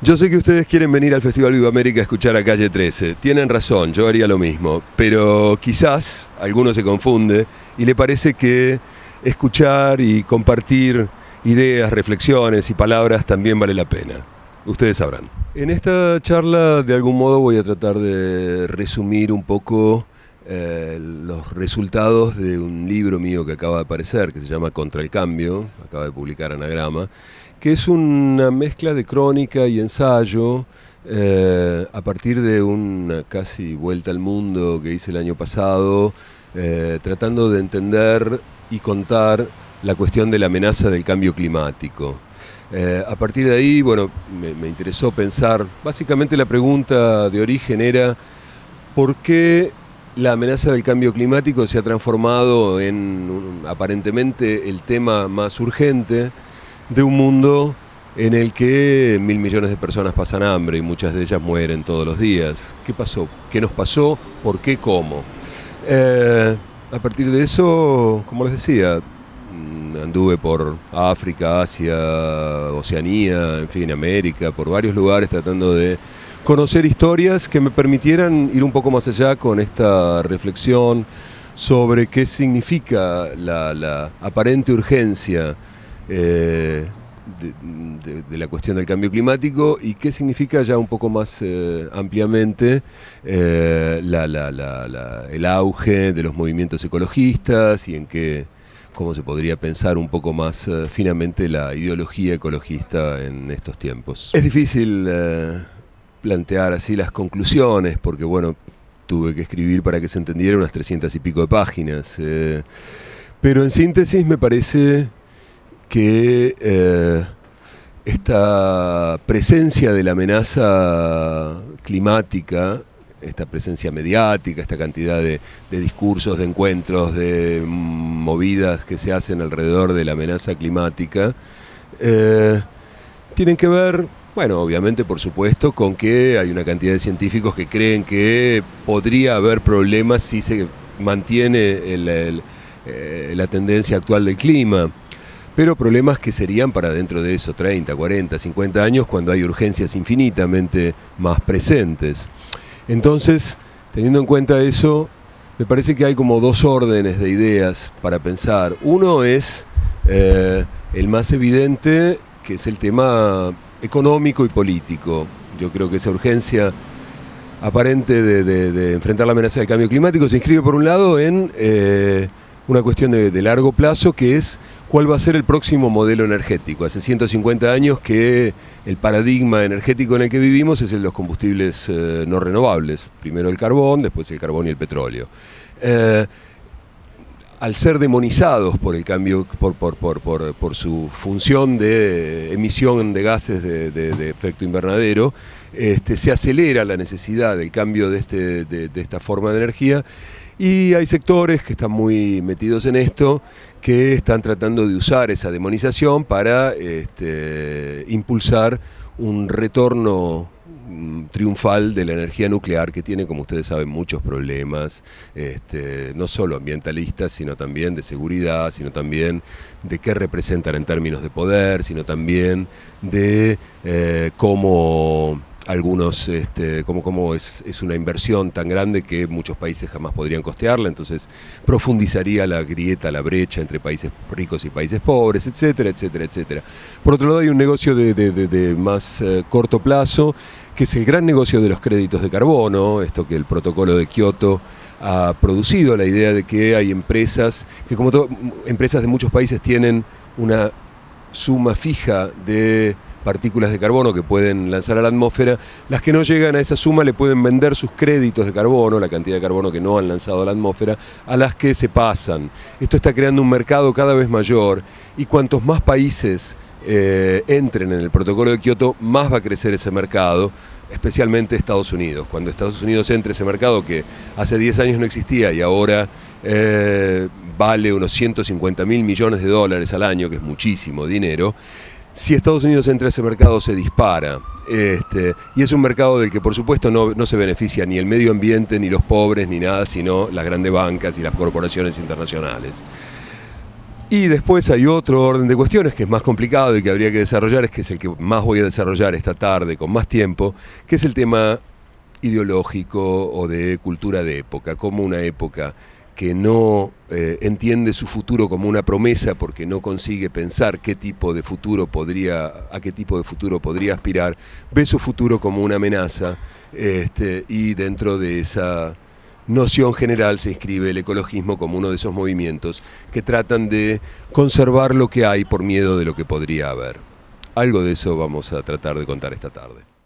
Yo sé que ustedes quieren venir al Festival Viva América a escuchar a Calle 13. Tienen razón, yo haría lo mismo. Pero quizás alguno se confunde y le parece que escuchar y compartir ideas, reflexiones y palabras también vale la pena. Ustedes sabrán. En esta charla, de algún modo, voy a tratar de resumir un poco eh, los resultados de un libro mío que acaba de aparecer, que se llama Contra el Cambio, acaba de publicar Anagrama, que es una mezcla de crónica y ensayo eh, a partir de una casi vuelta al mundo que hice el año pasado, eh, tratando de entender y contar la cuestión de la amenaza del cambio climático. a partir de ahí, bueno, me, me, interesó pensar, básicamente la pregunta de origen era, ¿por qué la amenaza del cambio climático se ha transformado en aparentemente el tema más urgente de un mundo en el que mil millones de personas pasan hambre y muchas de ellas mueren todos los días. ¿Qué pasó? ¿Qué nos pasó? ¿Por qué? ¿Cómo? Eh, a partir de eso, como les decía, mm, anduve por África, Asia, Oceanía, en fin, América, por varios lugares tratando de conocer historias que me permitieran ir un poco más allá con esta reflexión sobre qué significa la, aparente urgencia eh, de, la cuestión del cambio climático y qué significa ya un poco más eh, ampliamente eh, el auge de los movimientos ecologistas y en qué cómo se podría pensar un poco más finamente la ideología ecologista en estos tiempos. Es difícil plantear así las conclusiones, porque bueno, tuve que escribir para que se entendiera unas 300 y pico de páginas. Eh. pero en síntesis me parece que eh, esta presencia de la amenaza climática, esta presencia mediática, esta cantidad de, discursos, de encuentros, de movidas que se hacen alrededor de la amenaza climática, eh, tienen que ver bueno, obviamente, por supuesto, con que hay una cantidad de científicos que creen que podría haber problemas si se mantiene eh, la tendencia actual del clima, pero problemas que serían para dentro de esos 30, 40, 50 años cuando hay urgencias infinitamente más presentes. Entonces, teniendo en cuenta eso, me parece que hay como dos órdenes de ideas para pensar. Uno es eh, el más evidente, que es el tema económico y político. Yo creo que esa urgencia aparente de, enfrentar la amenaza del cambio climático se inscribe por un lado en eh, una cuestión de, largo plazo que es cuál va a ser el próximo modelo energético. Hace 150 años que el paradigma energético en el que vivimos es el de los combustibles eh, no renovables. Primero el carbón, después el carbón y el petróleo. Eh, al ser demonizados por el cambio, por, su función de emisión de gases de, efecto invernadero, este, se acelera la necesidad del cambio este, de, esta forma de energía y hay sectores que están muy metidos en esto, que están tratando de usar esa demonización para este, impulsar un retorno Mm, triunfal de la energía nuclear que tiene, como ustedes saben, muchos problemas, este, no solo ambientalistas, sino también de seguridad, sino también de qué representan en términos de poder, sino también de eh, cómo algunos, este, como, como es, una inversión tan grande que muchos países jamás podrían costearla, entonces profundizaría la grieta, la brecha entre países ricos y países pobres, etcétera, etcétera, etcétera. Por otro lado, hay un negocio de, más eh, corto plazo, que es el gran negocio de los créditos de carbono, esto que el protocolo de Kioto ha producido, la idea de que hay empresas, que como todo, empresas de muchos países tienen una suma fija de partículas de carbono que pueden lanzar a la atmósfera, las que no llegan a esa suma le pueden vender sus créditos de carbono, la cantidad de carbono que no han lanzado a la atmósfera, a las que se pasan. Esto está creando un mercado cada vez mayor y cuantos más países eh, entren en el protocolo de Kioto, más va a crecer ese mercado, especialmente Estados Unidos. Cuando Estados Unidos entre ese mercado que hace 10 años no existía y ahora eh, vale unos 150 mil millones de dólares al año, que es muchísimo dinero, si Estados Unidos entra a ese mercado se dispara. Este, y es un mercado del que por supuesto no, no, se beneficia ni el medio ambiente, ni los pobres, ni nada, sino las grandes bancas y las corporaciones internacionales. Y después hay otro orden de cuestiones que es más complicado y que habría que desarrollar, es que es el que más voy a desarrollar esta tarde con más tiempo, que es el tema ideológico o de cultura de época, como una época que no eh, entiende su futuro como una promesa porque no consigue pensar qué tipo de futuro podría, a qué tipo de futuro podría aspirar, ve su futuro como una amenaza este, y dentro de esa noción general se inscribe el ecologismo como uno de esos movimientos que tratan de conservar lo que hay por miedo de lo que podría haber. Algo de eso vamos a tratar de contar esta tarde.